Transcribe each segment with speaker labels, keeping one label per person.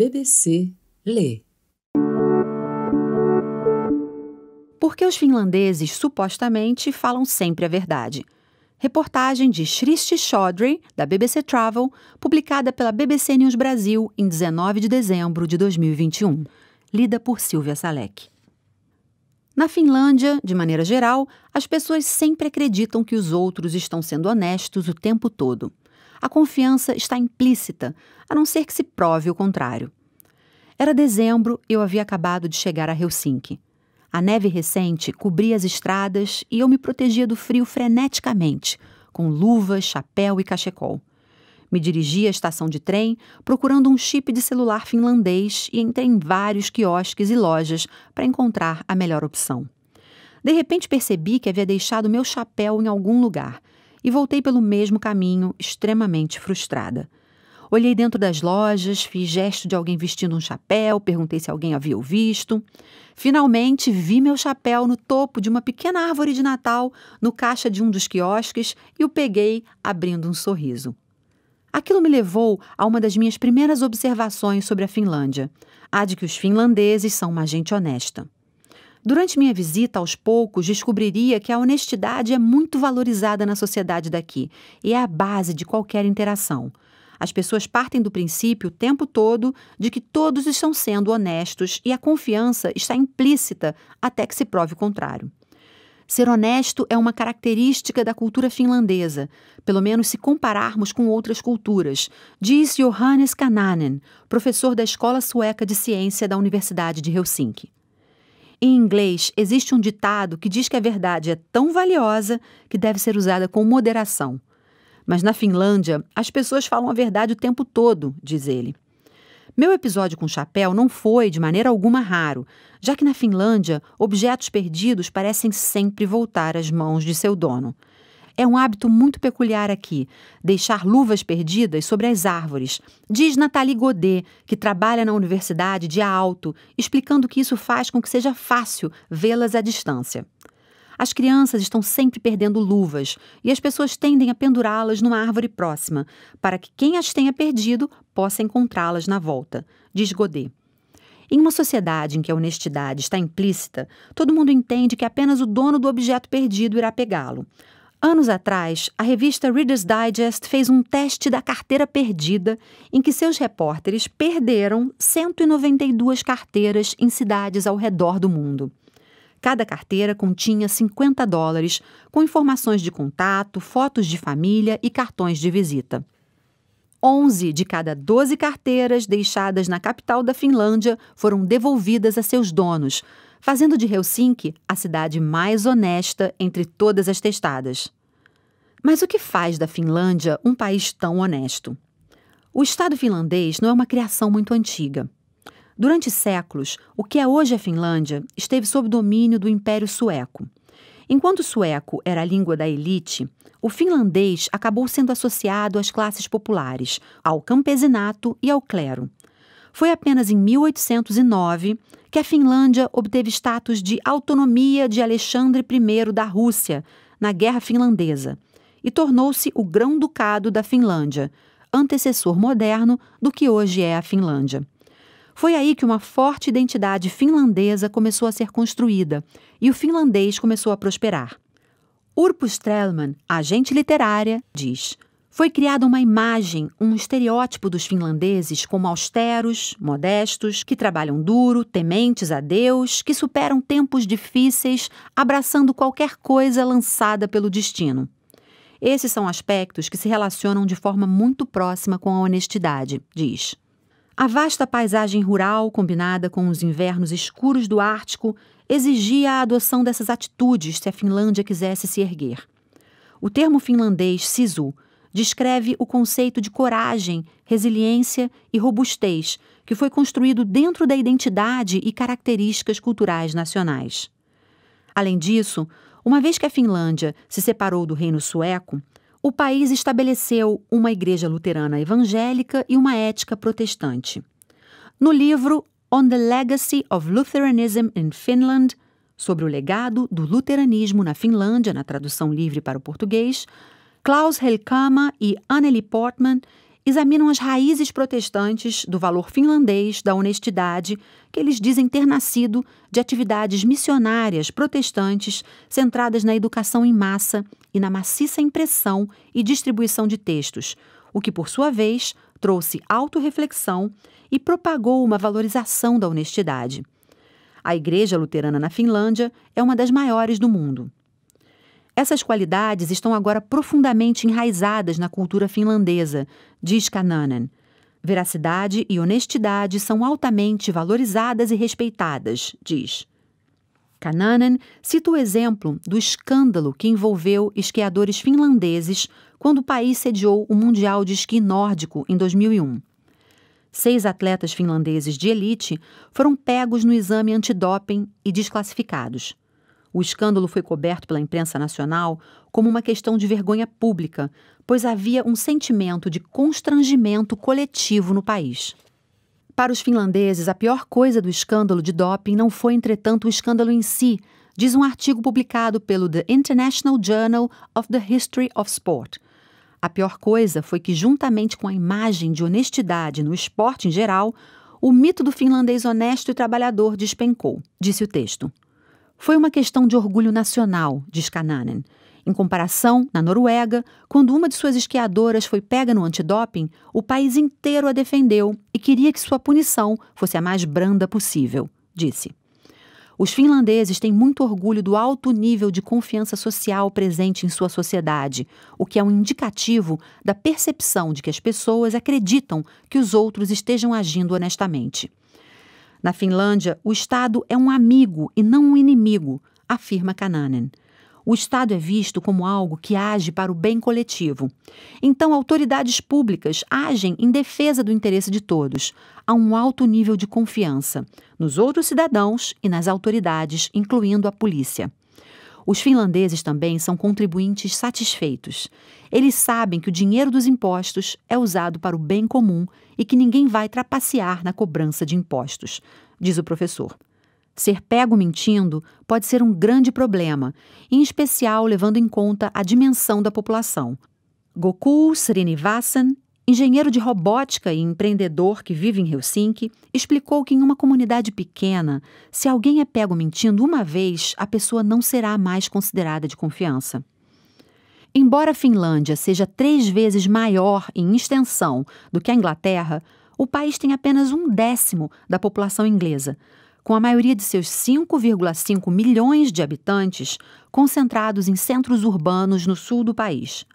Speaker 1: BBC lê. Por que os finlandeses supostamente falam sempre a verdade? Reportagem de Shristi Chaudhry, da BBC Travel, publicada pela BBC News Brasil em 19 de dezembro de 2021, lida por Silvia Salek. Na Finlândia, de maneira geral, as pessoas sempre acreditam que os outros estão sendo honestos o tempo todo a confiança está implícita, a não ser que se prove o contrário. Era dezembro e eu havia acabado de chegar a Helsinki. A neve recente cobria as estradas e eu me protegia do frio freneticamente, com luvas, chapéu e cachecol. Me dirigi à estação de trem procurando um chip de celular finlandês e entrei em vários quiosques e lojas para encontrar a melhor opção. De repente percebi que havia deixado meu chapéu em algum lugar e voltei pelo mesmo caminho, extremamente frustrada. Olhei dentro das lojas, fiz gesto de alguém vestindo um chapéu, perguntei se alguém havia o visto. Finalmente vi meu chapéu no topo de uma pequena árvore de Natal, no caixa de um dos quiosques, e o peguei, abrindo um sorriso. Aquilo me levou a uma das minhas primeiras observações sobre a Finlândia, a de que os finlandeses são uma gente honesta. Durante minha visita, aos poucos, descobriria que a honestidade é muito valorizada na sociedade daqui e é a base de qualquer interação. As pessoas partem do princípio o tempo todo de que todos estão sendo honestos e a confiança está implícita até que se prove o contrário. Ser honesto é uma característica da cultura finlandesa, pelo menos se compararmos com outras culturas, diz Johannes Kananen, professor da Escola Sueca de Ciência da Universidade de Helsinki. Em inglês, existe um ditado que diz que a verdade é tão valiosa que deve ser usada com moderação. Mas na Finlândia, as pessoas falam a verdade o tempo todo, diz ele. Meu episódio com o chapéu não foi, de maneira alguma, raro, já que na Finlândia, objetos perdidos parecem sempre voltar às mãos de seu dono. É um hábito muito peculiar aqui, deixar luvas perdidas sobre as árvores, diz Nathalie Godet, que trabalha na universidade de alto, explicando que isso faz com que seja fácil vê-las à distância. As crianças estão sempre perdendo luvas e as pessoas tendem a pendurá-las numa árvore próxima, para que quem as tenha perdido possa encontrá-las na volta, diz Godet. Em uma sociedade em que a honestidade está implícita, todo mundo entende que apenas o dono do objeto perdido irá pegá-lo. Anos atrás, a revista Reader's Digest fez um teste da carteira perdida em que seus repórteres perderam 192 carteiras em cidades ao redor do mundo. Cada carteira continha 50 dólares, com informações de contato, fotos de família e cartões de visita. 11 de cada 12 carteiras deixadas na capital da Finlândia foram devolvidas a seus donos, fazendo de Helsinki a cidade mais honesta entre todas as testadas. Mas o que faz da Finlândia um país tão honesto? O Estado finlandês não é uma criação muito antiga. Durante séculos, o que é hoje a Finlândia esteve sob domínio do Império Sueco. Enquanto o sueco era a língua da elite, o finlandês acabou sendo associado às classes populares, ao campesinato e ao clero. Foi apenas em 1809 que a Finlândia obteve status de autonomia de Alexandre I da Rússia na Guerra Finlandesa e tornou-se o Grão-Ducado da Finlândia, antecessor moderno do que hoje é a Finlândia. Foi aí que uma forte identidade finlandesa começou a ser construída e o finlandês começou a prosperar. Urpo Strelman, agente literária, diz: foi criada uma imagem, um estereótipo dos finlandeses como austeros, modestos, que trabalham duro, tementes a Deus, que superam tempos difíceis, abraçando qualquer coisa lançada pelo destino. Esses são aspectos que se relacionam de forma muito próxima com a honestidade, diz. A vasta paisagem rural, combinada com os invernos escuros do Ártico, exigia a adoção dessas atitudes se a Finlândia quisesse se erguer. O termo finlandês sisu descreve o conceito de coragem, resiliência e robustez, que foi construído dentro da identidade e características culturais nacionais. Além disso, uma vez que a Finlândia se separou do Reino Sueco, o país estabeleceu uma igreja luterana evangélica e uma ética protestante. No livro On the Legacy of Lutheranism in Finland, sobre o legado do luteranismo na Finlândia, na tradução livre para o português, Klaus Helkama e Anneli Portman examinam as raízes protestantes do valor finlandês da honestidade que eles dizem ter nascido de atividades missionárias protestantes centradas na educação em massa e na maciça impressão e distribuição de textos, o que, por sua vez, trouxe autorreflexão e propagou uma valorização da honestidade. A Igreja Luterana na Finlândia é uma das maiores do mundo. Essas qualidades estão agora profundamente enraizadas na cultura finlandesa, diz Kananen. Veracidade e honestidade são altamente valorizadas e respeitadas, diz. Kananen cita o exemplo do escândalo que envolveu esquiadores finlandeses quando o país sediou o Mundial de Esqui Nórdico em 2001. Seis atletas finlandeses de elite foram pegos no exame antidoping e desclassificados. O escândalo foi coberto pela imprensa nacional como uma questão de vergonha pública, pois havia um sentimento de constrangimento coletivo no país. Para os finlandeses, a pior coisa do escândalo de doping não foi, entretanto, o escândalo em si, diz um artigo publicado pelo The International Journal of the History of Sport. A pior coisa foi que, juntamente com a imagem de honestidade no esporte em geral, o mito do finlandês honesto e trabalhador despencou, disse o texto. Foi uma questão de orgulho nacional, diz Kananen. Em comparação, na Noruega, quando uma de suas esquiadoras foi pega no antidoping, o país inteiro a defendeu e queria que sua punição fosse a mais branda possível, disse. Os finlandeses têm muito orgulho do alto nível de confiança social presente em sua sociedade, o que é um indicativo da percepção de que as pessoas acreditam que os outros estejam agindo honestamente. Na Finlândia, o Estado é um amigo e não um inimigo, afirma Kananen. O Estado é visto como algo que age para o bem coletivo. Então, autoridades públicas agem em defesa do interesse de todos, a um alto nível de confiança nos outros cidadãos e nas autoridades, incluindo a polícia. Os finlandeses também são contribuintes satisfeitos. Eles sabem que o dinheiro dos impostos é usado para o bem comum e que ninguém vai trapacear na cobrança de impostos, diz o professor. Ser pego mentindo pode ser um grande problema, em especial levando em conta a dimensão da população. Gokul Srinivasan engenheiro de robótica e empreendedor que vive em Helsinki, explicou que em uma comunidade pequena, se alguém é pego mentindo uma vez, a pessoa não será mais considerada de confiança. Embora a Finlândia seja três vezes maior em extensão do que a Inglaterra, o país tem apenas um décimo da população inglesa, com a maioria de seus 5,5 milhões de habitantes concentrados em centros urbanos no sul do país.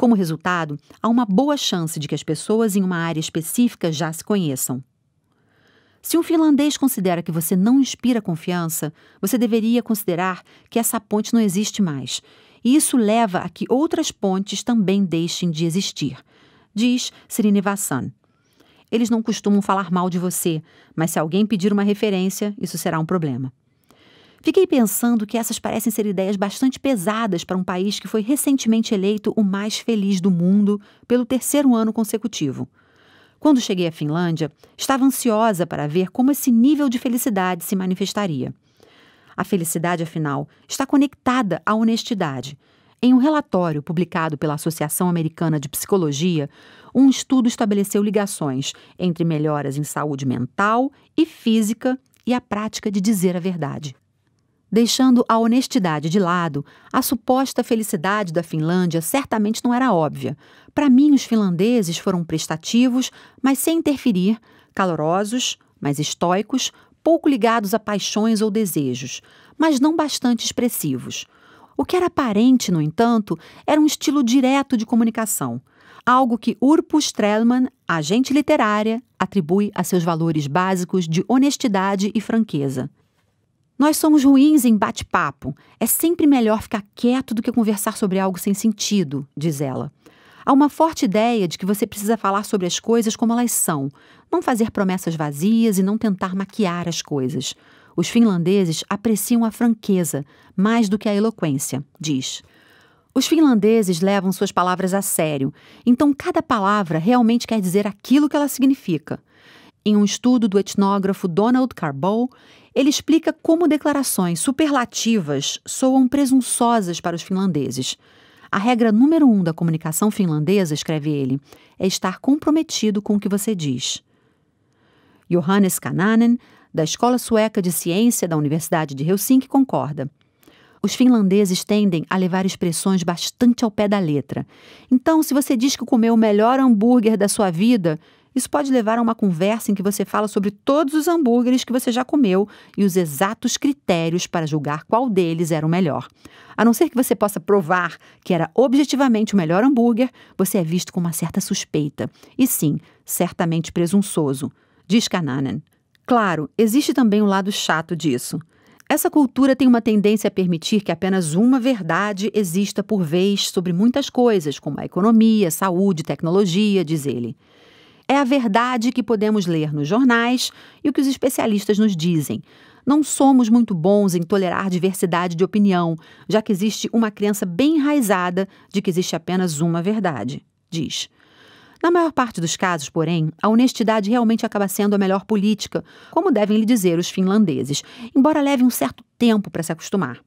Speaker 1: Como resultado, há uma boa chance de que as pessoas em uma área específica já se conheçam. Se um finlandês considera que você não inspira confiança, você deveria considerar que essa ponte não existe mais. E isso leva a que outras pontes também deixem de existir, diz Srinivasan. Eles não costumam falar mal de você, mas se alguém pedir uma referência, isso será um problema. Fiquei pensando que essas parecem ser ideias bastante pesadas para um país que foi recentemente eleito o mais feliz do mundo pelo terceiro ano consecutivo. Quando cheguei à Finlândia, estava ansiosa para ver como esse nível de felicidade se manifestaria. A felicidade, afinal, está conectada à honestidade. Em um relatório publicado pela Associação Americana de Psicologia, um estudo estabeleceu ligações entre melhoras em saúde mental e física e a prática de dizer a verdade. Deixando a honestidade de lado, a suposta felicidade da Finlândia certamente não era óbvia. Para mim, os finlandeses foram prestativos, mas sem interferir, calorosos, mas estoicos, pouco ligados a paixões ou desejos, mas não bastante expressivos. O que era aparente, no entanto, era um estilo direto de comunicação, algo que Urpo Strelman, agente literária, atribui a seus valores básicos de honestidade e franqueza. Nós somos ruins em bate-papo. É sempre melhor ficar quieto do que conversar sobre algo sem sentido, diz ela. Há uma forte ideia de que você precisa falar sobre as coisas como elas são, não fazer promessas vazias e não tentar maquiar as coisas. Os finlandeses apreciam a franqueza mais do que a eloquência, diz. Os finlandeses levam suas palavras a sério, então cada palavra realmente quer dizer aquilo que ela significa. Em um estudo do etnógrafo Donald Carbow, ele explica como declarações superlativas soam presunçosas para os finlandeses. A regra número um da comunicação finlandesa, escreve ele, é estar comprometido com o que você diz. Johannes Kananen, da Escola Sueca de Ciência da Universidade de Helsinki, concorda. Os finlandeses tendem a levar expressões bastante ao pé da letra. Então, se você diz que comeu o melhor hambúrguer da sua vida, isso pode levar a uma conversa em que você fala sobre todos os hambúrgueres que você já comeu e os exatos critérios para julgar qual deles era o melhor. A não ser que você possa provar que era objetivamente o melhor hambúrguer, você é visto com uma certa suspeita. E sim, certamente presunçoso, diz Kananen. Claro, existe também o um lado chato disso. Essa cultura tem uma tendência a permitir que apenas uma verdade exista por vez sobre muitas coisas, como a economia, saúde, tecnologia, diz ele. É a verdade que podemos ler nos jornais e o que os especialistas nos dizem. Não somos muito bons em tolerar diversidade de opinião, já que existe uma crença bem enraizada de que existe apenas uma verdade, diz. Na maior parte dos casos, porém, a honestidade realmente acaba sendo a melhor política, como devem lhe dizer os finlandeses, embora leve um certo tempo para se acostumar.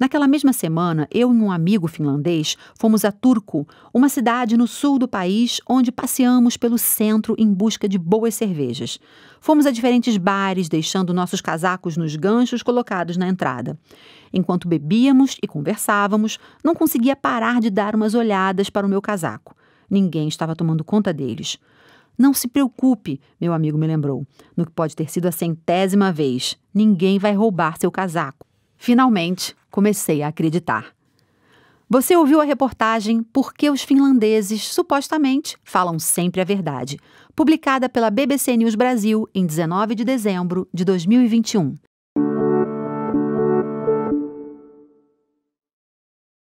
Speaker 1: Naquela mesma semana, eu e um amigo finlandês fomos a Turku, uma cidade no sul do país onde passeamos pelo centro em busca de boas cervejas. Fomos a diferentes bares, deixando nossos casacos nos ganchos colocados na entrada. Enquanto bebíamos e conversávamos, não conseguia parar de dar umas olhadas para o meu casaco. Ninguém estava tomando conta deles. Não se preocupe, meu amigo me lembrou, no que pode ter sido a centésima vez. Ninguém vai roubar seu casaco. Finalmente, comecei a acreditar. Você ouviu a reportagem Por que os finlandeses supostamente falam sempre a verdade, publicada pela BBC News Brasil em 19 de dezembro de 2021.